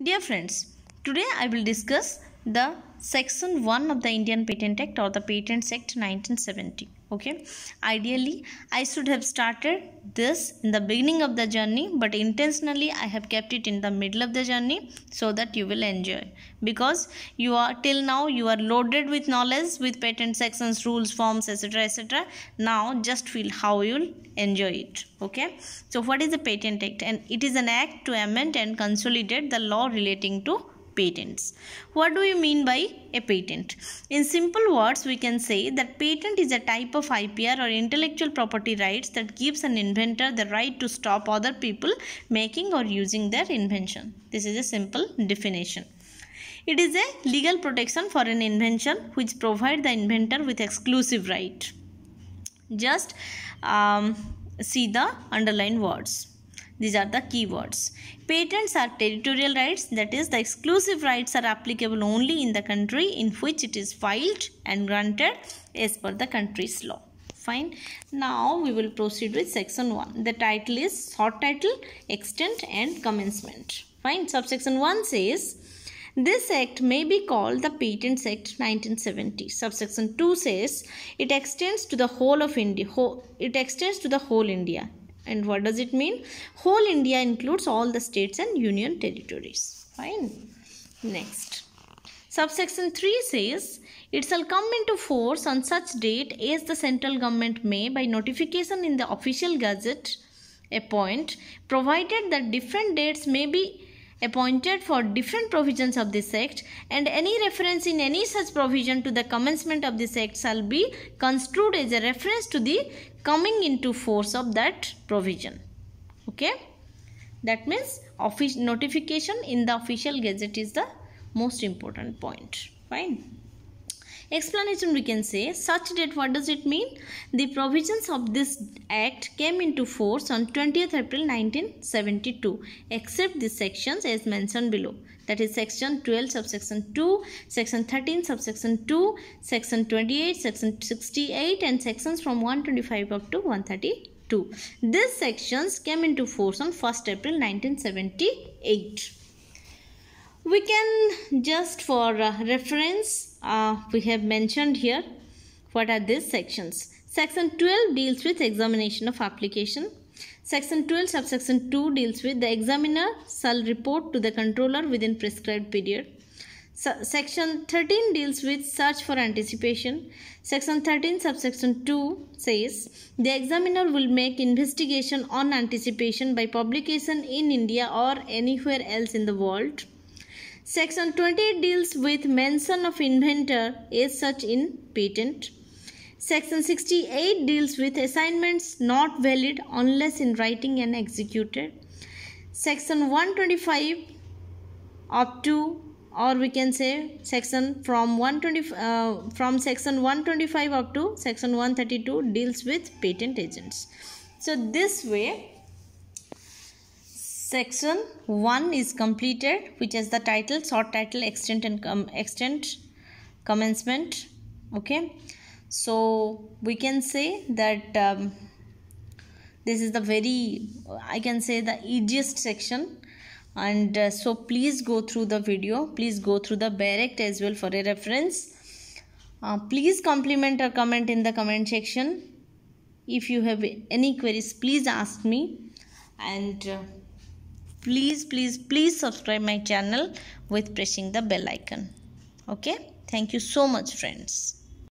Dear friends, today I will discuss the section 1 of the Indian Patent Act or the Patent Act 1970 okay ideally I should have started this in the beginning of the journey but intentionally I have kept it in the middle of the journey so that you will enjoy because you are till now you are loaded with knowledge with patent sections rules forms etc etc now just feel how you'll enjoy it okay so what is the patent act and it is an act to amend and consolidate the law relating to patents. What do you mean by a patent? In simple words, we can say that patent is a type of IPR or intellectual property rights that gives an inventor the right to stop other people making or using their invention. This is a simple definition. It is a legal protection for an invention which provides the inventor with exclusive right. Just um, see the underlined words. These are the keywords. Patents are territorial rights that is the exclusive rights are applicable only in the country in which it is filed and granted as per the country's law. Fine. Now we will proceed with section 1. The title is short title, extent and commencement. Fine. Subsection 1 says this act may be called the Patents Act 1970. Subsection 2 says it extends to the whole of India. It extends to the whole India and what does it mean whole india includes all the states and union territories fine next subsection 3 says it shall come into force on such date as the central government may by notification in the official gazette appoint provided that different dates may be appointed for different provisions of this act and any reference in any such provision to the commencement of this act shall be construed as a reference to the coming into force of that provision okay that means office notification in the official gazette is the most important point fine Explanation we can say such date what does it mean? The provisions of this act came into force on 20th April 1972 except the sections as mentioned below that is section 12 subsection 2, section 13 subsection 2, section 28, section 68 and sections from 125 up to 132. These sections came into force on 1st April 1978. We can just for uh, reference uh, we have mentioned here what are these sections section 12 deals with examination of application section 12 subsection 2 deals with the examiner shall report to the controller within prescribed period so, section 13 deals with search for anticipation. Section 13 subsection 2 says the examiner will make investigation on anticipation by publication in India or anywhere else in the world. Section 28 deals with mention of inventor as such in patent. Section 68 deals with assignments not valid unless in writing and executed. Section 125 up to or we can say section from 120 uh, from section 125 up to section 132 deals with patent agents so this way Section 1 is completed which is the title, short title, extent and com extent, commencement. Okay. So we can say that um, this is the very, I can say the easiest section and uh, so please go through the video. Please go through the direct as well for a reference. Uh, please compliment or comment in the comment section. If you have any queries, please ask me and... Uh, please please please subscribe my channel with pressing the bell icon okay thank you so much friends